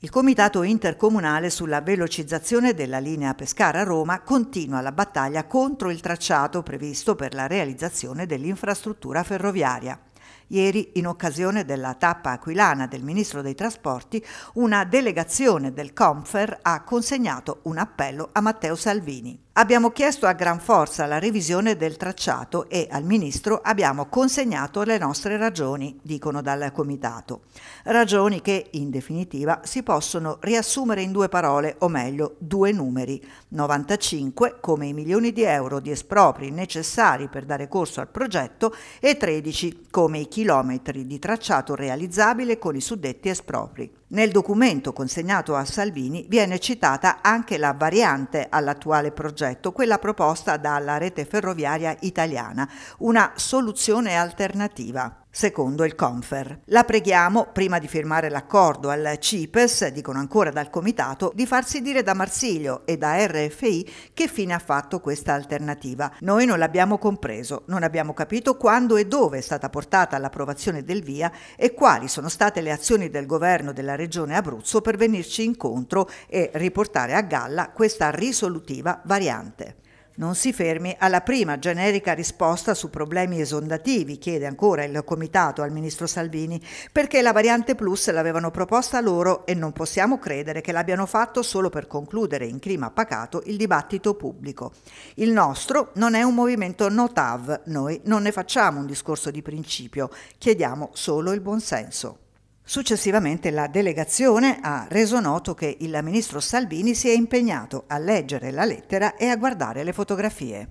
Il Comitato intercomunale sulla velocizzazione della linea Pescara-Roma continua la battaglia contro il tracciato previsto per la realizzazione dell'infrastruttura ferroviaria. Ieri, in occasione della tappa aquilana del Ministro dei Trasporti, una delegazione del Confer ha consegnato un appello a Matteo Salvini. Abbiamo chiesto a gran forza la revisione del tracciato e al Ministro abbiamo consegnato le nostre ragioni, dicono dal Comitato. Ragioni che, in definitiva, si possono riassumere in due parole, o meglio, due numeri. 95 come i milioni di euro di espropri necessari per dare corso al progetto e 13 come i chilometri di tracciato realizzabile con i suddetti espropri. Nel documento consegnato a Salvini viene citata anche la variante all'attuale progetto progetto, quella proposta dalla rete ferroviaria italiana, una soluzione alternativa secondo il Confer. La preghiamo, prima di firmare l'accordo al CIPES, dicono ancora dal Comitato, di farsi dire da Marsilio e da RFI che fine ha fatto questa alternativa. Noi non l'abbiamo compreso, non abbiamo capito quando e dove è stata portata all'approvazione del VIA e quali sono state le azioni del governo della regione Abruzzo per venirci incontro e riportare a galla questa risolutiva variante non si fermi alla prima generica risposta su problemi esondativi, chiede ancora il Comitato al Ministro Salvini, perché la variante Plus l'avevano proposta loro e non possiamo credere che l'abbiano fatto solo per concludere in clima pacato il dibattito pubblico. Il nostro non è un movimento no-TAV, noi non ne facciamo un discorso di principio, chiediamo solo il buonsenso. Successivamente la delegazione ha reso noto che il ministro Salvini si è impegnato a leggere la lettera e a guardare le fotografie.